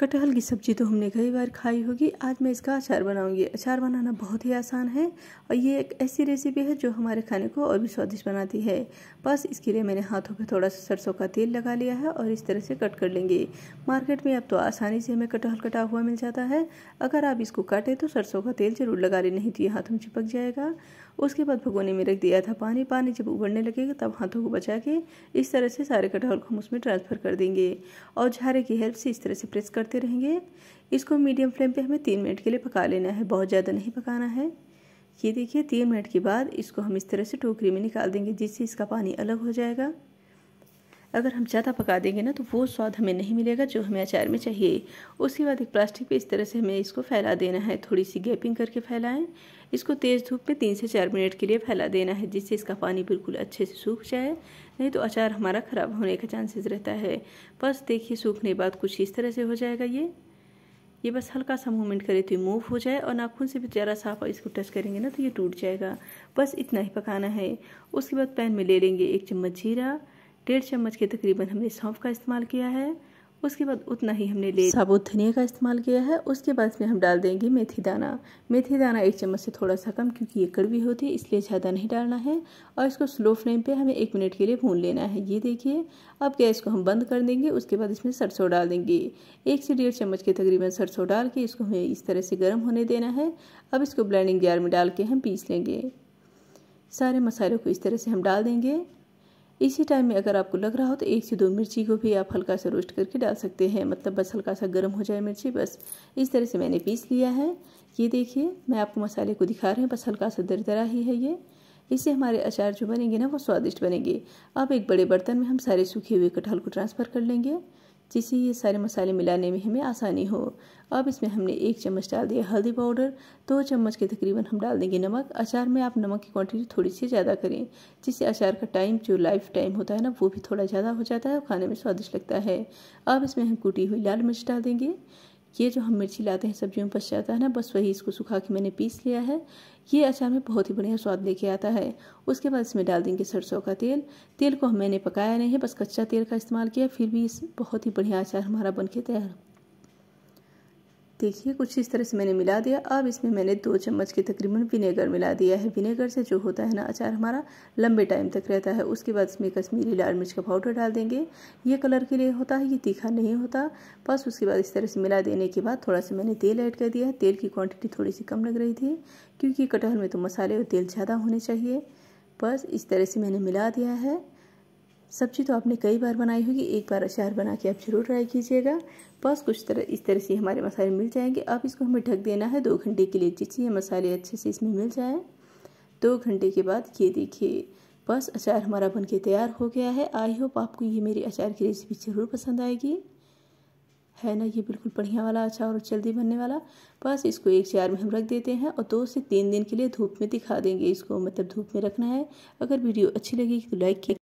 कटहल की सब्ज़ी तो हमने कई बार खाई होगी आज मैं इसका अचार बनाऊंगी अचार बनाना बहुत ही आसान है और ये एक ऐसी रेसिपी है जो हमारे खाने को और भी स्वादिष्ट बनाती है बस इसके लिए मैंने हाथों पे थोड़ा सा सरसों का तेल लगा लिया है और इस तरह से कट कर लेंगे मार्केट में अब तो आसानी से हमें कटहल कटा हुआ मिल जाता है अगर आप इसको काटें तो सरसों का तेल ज़रूर लगा लें नहीं तो ये हाथों में चिपक जाएगा उसके बाद भगोने में रख दिया था पानी पानी जब उबड़ने लगेगा तब हाथों को बचा के इस तरह से सारे कटहल को हम उसमें ट्रांसफ़र कर देंगे और झारे की हेल्प से इस तरह से प्रेस कर करते रहेंगे इसको मीडियम फ्लेम पे हमें तीन मिनट के लिए पका लेना है बहुत ज़्यादा नहीं पकाना है ये देखिए तीन मिनट के बाद इसको हम इस तरह से टोकरी में निकाल देंगे जिससे इसका पानी अलग हो जाएगा अगर हम ज़्यादा पका देंगे ना तो वो स्वाद हमें नहीं मिलेगा जो हमें अचार में चाहिए उसके बाद एक प्लास्टिक पे इस तरह से हमें इसको फैला देना है थोड़ी सी गैपिंग करके फैलाएं इसको तेज़ धूप में तीन से चार मिनट के लिए फैला देना है जिससे इसका पानी बिल्कुल अच्छे से सूख जाए नहीं तो अचार हमारा ख़राब होने का चांसेस रहता है बस देखिए सूखने के बाद कुछ इस तरह से हो जाएगा ये ये बस हल्का सा मूवमेंट करे तो ये मूव हो जाए और नाखून से भी ज़रा साफ और इसको टच करेंगे ना तो ये टूट जाएगा बस इतना ही पकाना है उसके बाद पैन में ले लेंगे एक चम्मच जीरा डेढ़ चम्मच के तकरीबन हमने सौंफ का इस्तेमाल किया है उसके बाद उतना ही हमने ले साबुत धनिया का इस्तेमाल किया है उसके बाद इसमें हम डाल देंगे मेथी दाना मेथी दाना एक चम्मच से थोड़ा सा कम क्योंकि ये कड़वी होती है इसलिए ज़्यादा नहीं डालना है और इसको स्लो फ्लेम पे हमें एक मिनट के लिए भून लेना है ये देखिए अब गैस को हम बंद कर देंगे उसके बाद इसमें सरसों डाल देंगे एक से डेढ़ चम्मच के तकरीबन सरसों डाल के इसको हमें इस तरह से गर्म होने देना है अब इसको ब्लैंडिंग जार में डाल के हम पीस लेंगे सारे मसालों को इस तरह से हम डाल देंगे इसी टाइम में अगर आपको लग रहा हो तो एक से दो मिर्ची को भी आप हल्का सा रोस्ट करके डाल सकते हैं मतलब बस हल्का सा गर्म हो जाए मिर्ची बस इस तरह से मैंने पीस लिया है ये देखिए मैं आपको मसाले को दिखा रही हूँ बस हल्का सा दरदरा ही है ये इससे हमारे अचार जो बनेंगे ना वो स्वादिष्ट बनेंगे अब एक बड़े बर्तन में हम सारे सूखे हुए कटहल को ट्रांसफ़र कर लेंगे जिससे ये सारे मसाले मिलाने में हमें आसानी हो अब इसमें हमने एक चम्मच डाल दिया हल्दी पाउडर दो चम्मच के तकरीबन हम डाल देंगे नमक अचार में आप नमक की क्वांटिटी थोड़ी सी ज़्यादा करें जिससे अचार का टाइम जो लाइफ टाइम होता है ना वो भी थोड़ा ज़्यादा हो जाता है और खाने में स्वादिष्ट लगता है अब इसमें हम कूटी हुई लाल मिर्च डाल देंगे ये जो हम मिर्ची लाते हैं सब्जियों में पस जाता है ना बस वही इसको सुखा के मैंने पीस लिया है ये अचार में बहुत ही बढ़िया स्वाद लेके आता है उसके बाद इसमें डाल देंगे सरसों का तेल तेल को मैंने पकाया नहीं है बस कच्चा तेल का इस्तेमाल किया फिर भी इस बहुत ही बढ़िया अचार हमारा बन के तैयार देखिए कुछ इस तरह से मैंने मिला दिया अब इसमें मैंने दो चम्मच के तकरीबन विनेगर मिला दिया है विनेगर से जो होता है ना अचार हमारा लंबे टाइम तक रहता है उसके बाद इसमें कश्मीरी लाल मिर्च का पाउडर डाल देंगे ये कलर के लिए होता है ये तीखा नहीं होता बस उसके बाद इस तरह से मिला देने के बाद थोड़ा सा मैंने तेल ऐड कर दिया है तेल की क्वान्टिटी थोड़ी सी कम लग रही थी क्योंकि कटहल में तो मसाले और तेल ज़्यादा होने चाहिए बस इस तरह से मैंने मिला दिया है सब्जी तो आपने कई बार बनाई होगी एक बार अचार बना के आप ज़रूर ट्राई कीजिएगा बस कुछ तरह इस तरह से हमारे मसाले मिल जाएंगे अब इसको हमें ढक देना है दो घंटे के लिए जिससे ये मसाले अच्छे से इसमें मिल जाए दो घंटे के बाद ये देखिए बस अचार हमारा बन के तैयार हो गया है आई होप आपको ये मेरी अचार की रेसिपी ज़रूर पसंद आएगी है ना ये बिल्कुल बढ़िया वाला अचार और जल्दी बनने वाला बस इसको एक चार में हम रख देते हैं और दो से तीन दिन के लिए धूप में दिखा देंगे इसको मतलब धूप में रखना है अगर वीडियो अच्छी लगी तो लाइक